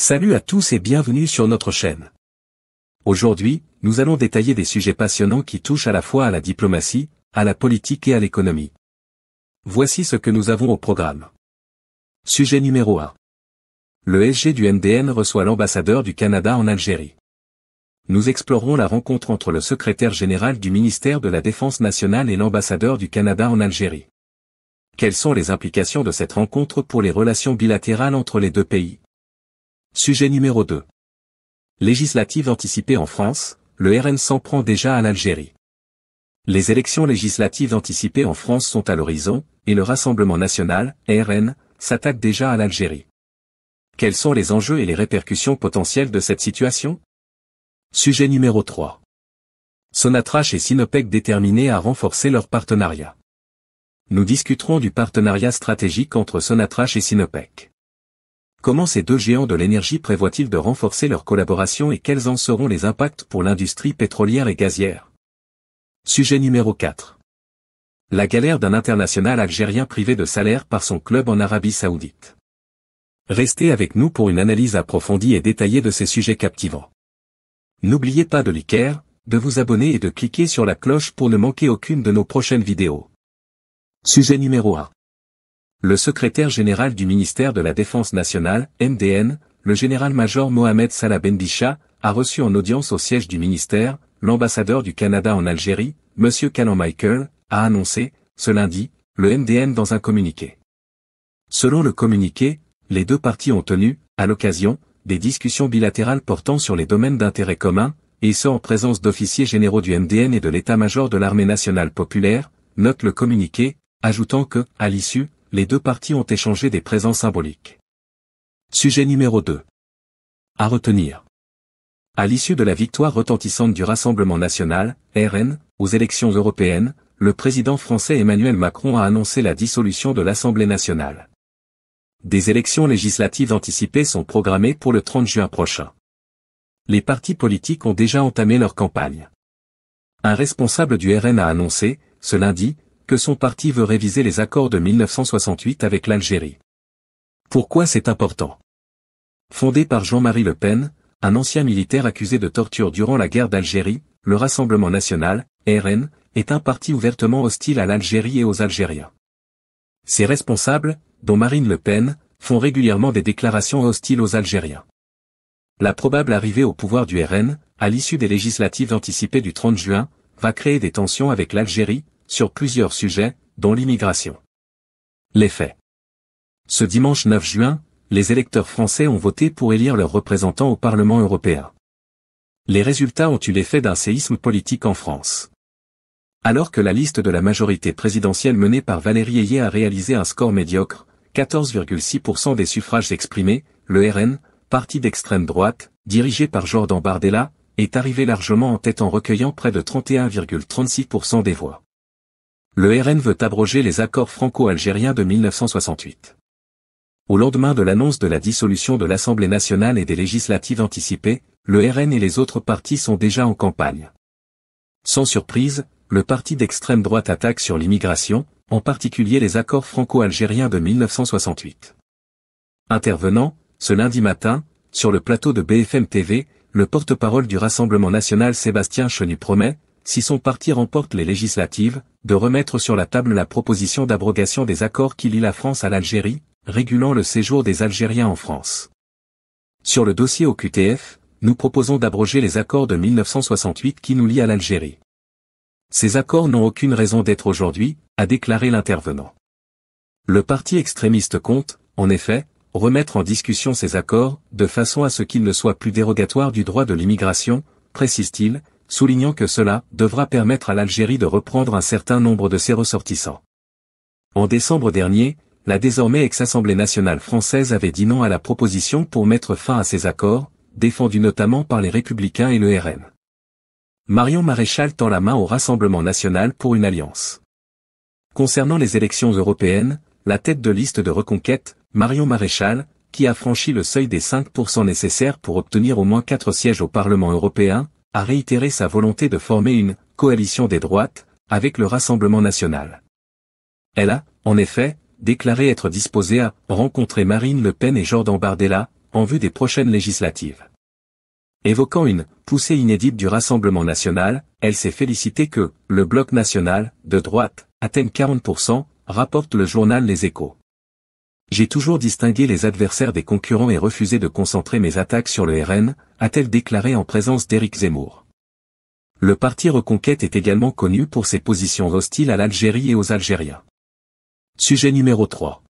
Salut à tous et bienvenue sur notre chaîne. Aujourd'hui, nous allons détailler des sujets passionnants qui touchent à la fois à la diplomatie, à la politique et à l'économie. Voici ce que nous avons au programme. Sujet numéro 1. Le SG du MDN reçoit l'ambassadeur du Canada en Algérie. Nous explorons la rencontre entre le secrétaire général du ministère de la Défense nationale et l'ambassadeur du Canada en Algérie. Quelles sont les implications de cette rencontre pour les relations bilatérales entre les deux pays Sujet numéro 2. Législative anticipée en France, le RN s'en prend déjà à l'Algérie. Les élections législatives anticipées en France sont à l'horizon, et le Rassemblement national, RN, s'attaque déjà à l'Algérie. Quels sont les enjeux et les répercussions potentielles de cette situation Sujet numéro 3. Sonatrach et Sinopec déterminés à renforcer leur partenariat. Nous discuterons du partenariat stratégique entre Sonatrach et Sinopec. Comment ces deux géants de l'énergie prévoient-ils de renforcer leur collaboration et quels en seront les impacts pour l'industrie pétrolière et gazière Sujet numéro 4. La galère d'un international algérien privé de salaire par son club en Arabie saoudite. Restez avec nous pour une analyse approfondie et détaillée de ces sujets captivants. N'oubliez pas de liker, de vous abonner et de cliquer sur la cloche pour ne manquer aucune de nos prochaines vidéos. Sujet numéro 1. Le secrétaire général du ministère de la Défense nationale, MDN, le général-major Mohamed Salah Bendicha, a reçu en audience au siège du ministère, l'ambassadeur du Canada en Algérie, M. Callan Michael, a annoncé, ce lundi, le MDN dans un communiqué. Selon le communiqué, les deux parties ont tenu, à l'occasion, des discussions bilatérales portant sur les domaines d'intérêt commun, et ce en présence d'officiers généraux du MDN et de l'état-major de l'armée nationale populaire, note le communiqué, ajoutant que, à l'issue, les deux parties ont échangé des présents symboliques. Sujet numéro 2. À retenir. À l'issue de la victoire retentissante du Rassemblement national, RN, aux élections européennes, le président français Emmanuel Macron a annoncé la dissolution de l'Assemblée nationale. Des élections législatives anticipées sont programmées pour le 30 juin prochain. Les partis politiques ont déjà entamé leur campagne. Un responsable du RN a annoncé, ce lundi, que son parti veut réviser les accords de 1968 avec l'Algérie. Pourquoi c'est important Fondé par Jean-Marie Le Pen, un ancien militaire accusé de torture durant la guerre d'Algérie, le Rassemblement national, RN, est un parti ouvertement hostile à l'Algérie et aux Algériens. Ses responsables, dont Marine Le Pen, font régulièrement des déclarations hostiles aux Algériens. La probable arrivée au pouvoir du RN, à l'issue des législatives anticipées du 30 juin, va créer des tensions avec l'Algérie, sur plusieurs sujets, dont l'immigration. Les faits. Ce dimanche 9 juin, les électeurs français ont voté pour élire leurs représentants au Parlement européen. Les résultats ont eu l'effet d'un séisme politique en France. Alors que la liste de la majorité présidentielle menée par Valérie Ayé a réalisé un score médiocre, 14,6% des suffrages exprimés, le RN, parti d'extrême droite, dirigé par Jordan Bardella, est arrivé largement en tête en recueillant près de 31,36% des voix le RN veut abroger les accords franco-algériens de 1968. Au lendemain de l'annonce de la dissolution de l'Assemblée nationale et des législatives anticipées, le RN et les autres partis sont déjà en campagne. Sans surprise, le parti d'extrême droite attaque sur l'immigration, en particulier les accords franco-algériens de 1968. Intervenant, ce lundi matin, sur le plateau de BFM TV, le porte-parole du Rassemblement national Sébastien Chenu promet, si son parti remporte les législatives, de remettre sur la table la proposition d'abrogation des accords qui lient la France à l'Algérie, régulant le séjour des Algériens en France. Sur le dossier au QTF, nous proposons d'abroger les accords de 1968 qui nous lient à l'Algérie. Ces accords n'ont aucune raison d'être aujourd'hui, a déclaré l'intervenant. Le parti extrémiste compte, en effet, remettre en discussion ces accords, de façon à ce qu'ils ne soient plus dérogatoires du droit de l'immigration, précise-t-il, soulignant que cela devra permettre à l'Algérie de reprendre un certain nombre de ses ressortissants. En décembre dernier, la désormais ex-Assemblée nationale française avait dit non à la proposition pour mettre fin à ces accords, défendus notamment par les Républicains et le RN. Marion Maréchal tend la main au Rassemblement national pour une alliance. Concernant les élections européennes, la tête de liste de reconquête, Marion Maréchal, qui a franchi le seuil des 5% nécessaires pour obtenir au moins 4 sièges au Parlement européen, a réitéré sa volonté de former une coalition des droites avec le Rassemblement national. Elle a, en effet, déclaré être disposée à rencontrer Marine Le Pen et Jordan Bardella en vue des prochaines législatives. Évoquant une poussée inédite du Rassemblement national, elle s'est félicitée que le bloc national, de droite, atteigne 40%, rapporte le journal Les Échos. J'ai toujours distingué les adversaires des concurrents et refusé de concentrer mes attaques sur le RN, a-t-elle déclaré en présence d'Éric Zemmour. Le parti Reconquête est également connu pour ses positions hostiles à l'Algérie et aux Algériens. Sujet numéro 3.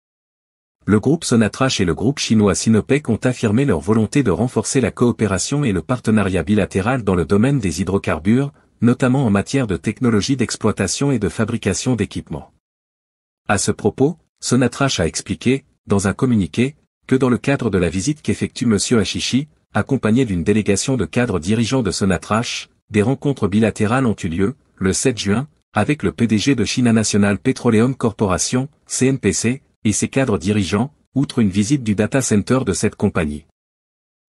Le groupe Sonatrach et le groupe chinois Sinopec ont affirmé leur volonté de renforcer la coopération et le partenariat bilatéral dans le domaine des hydrocarbures, notamment en matière de technologie d'exploitation et de fabrication d'équipements. À ce propos, Sonatrach a expliqué, dans un communiqué, que dans le cadre de la visite qu'effectue M. Hachichi, accompagné d'une délégation de cadres dirigeants de Sonatrach, des rencontres bilatérales ont eu lieu, le 7 juin, avec le PDG de China National Petroleum Corporation, CNPC, et ses cadres dirigeants, outre une visite du data center de cette compagnie.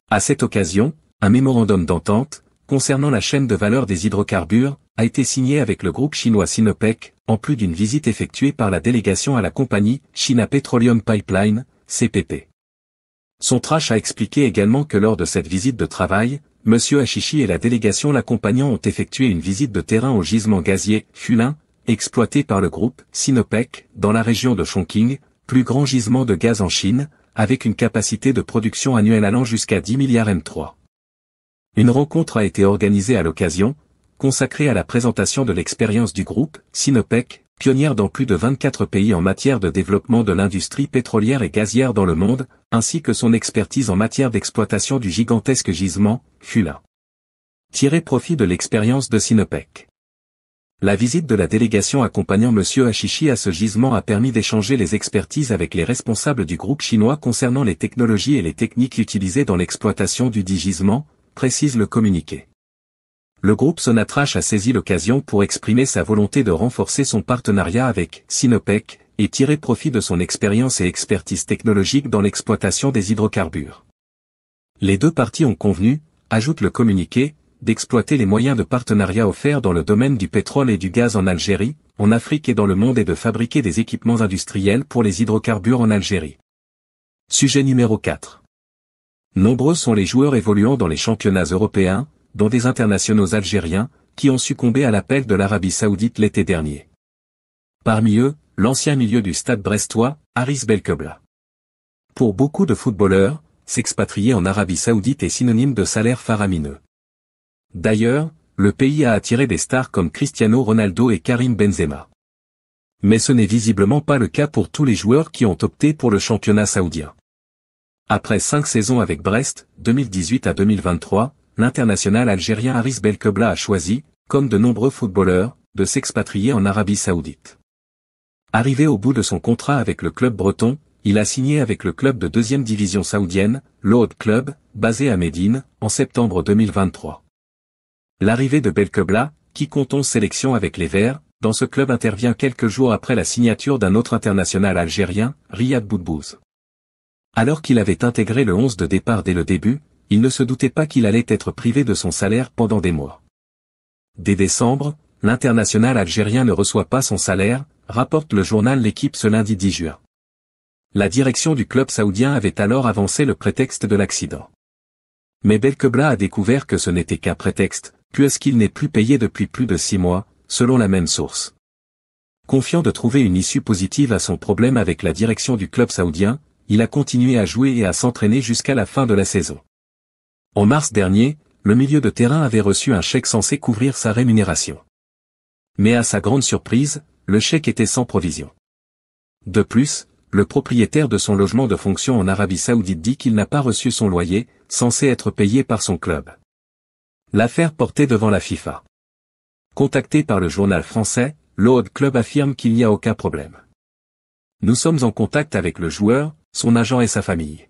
À cette occasion, un mémorandum d'entente, concernant la chaîne de valeur des hydrocarbures, a été signé avec le groupe chinois Sinopec, en plus d'une visite effectuée par la délégation à la compagnie China Petroleum Pipeline, CPP. Son trash a expliqué également que lors de cette visite de travail, M. Hachichi et la délégation l'accompagnant ont effectué une visite de terrain au gisement gazier Fulin, exploité par le groupe Sinopec, dans la région de Chongqing, plus grand gisement de gaz en Chine, avec une capacité de production annuelle allant jusqu'à 10 milliards M3. Une rencontre a été organisée à l'occasion, consacrée à la présentation de l'expérience du groupe Sinopec, pionnière dans plus de 24 pays en matière de développement de l'industrie pétrolière et gazière dans le monde, ainsi que son expertise en matière d'exploitation du gigantesque gisement, Fula. Tirer profit de l'expérience de Sinopec. La visite de la délégation accompagnant Monsieur Hachichi à ce gisement a permis d'échanger les expertises avec les responsables du groupe chinois concernant les technologies et les techniques utilisées dans l'exploitation du dit gisement, précise le communiqué. Le groupe Sonatrach a saisi l'occasion pour exprimer sa volonté de renforcer son partenariat avec Sinopec et tirer profit de son expérience et expertise technologique dans l'exploitation des hydrocarbures. Les deux parties ont convenu, ajoute le communiqué, d'exploiter les moyens de partenariat offerts dans le domaine du pétrole et du gaz en Algérie, en Afrique et dans le monde et de fabriquer des équipements industriels pour les hydrocarbures en Algérie. Sujet numéro 4. Nombreux sont les joueurs évoluant dans les championnats européens, dont des internationaux algériens, qui ont succombé à l'appel de l'Arabie saoudite l'été dernier. Parmi eux, l'ancien milieu du stade brestois, Aris Belkebla. Pour beaucoup de footballeurs, s'expatrier en Arabie saoudite est synonyme de salaire faramineux. D'ailleurs, le pays a attiré des stars comme Cristiano Ronaldo et Karim Benzema. Mais ce n'est visiblement pas le cas pour tous les joueurs qui ont opté pour le championnat saoudien. Après cinq saisons avec Brest, 2018 à 2023, l'international algérien Aris Belkebla a choisi, comme de nombreux footballeurs, de s'expatrier en Arabie Saoudite. Arrivé au bout de son contrat avec le club breton, il a signé avec le club de deuxième division saoudienne, l'Aude Club, basé à Médine, en septembre 2023. L'arrivée de Belkebla, qui compte 11 sélections avec les Verts, dans ce club intervient quelques jours après la signature d'un autre international algérien, Riyad Boudbouz. Alors qu'il avait intégré le 11 de départ dès le début, il ne se doutait pas qu'il allait être privé de son salaire pendant des mois. Dès décembre, l'international algérien ne reçoit pas son salaire, rapporte le journal L'équipe ce lundi 10 juin. La direction du club saoudien avait alors avancé le prétexte de l'accident. Mais Belkebla a découvert que ce n'était qu'un prétexte, puisqu'il n'est plus payé depuis plus de six mois, selon la même source. Confiant de trouver une issue positive à son problème avec la direction du club saoudien, il a continué à jouer et à s'entraîner jusqu'à la fin de la saison. En mars dernier, le milieu de terrain avait reçu un chèque censé couvrir sa rémunération. Mais à sa grande surprise, le chèque était sans provision. De plus, le propriétaire de son logement de fonction en Arabie Saoudite dit qu'il n'a pas reçu son loyer, censé être payé par son club. L'affaire portée devant la FIFA. Contacté par le journal français, l'Aude Club affirme qu'il n'y a aucun problème. Nous sommes en contact avec le joueur, son agent et sa famille.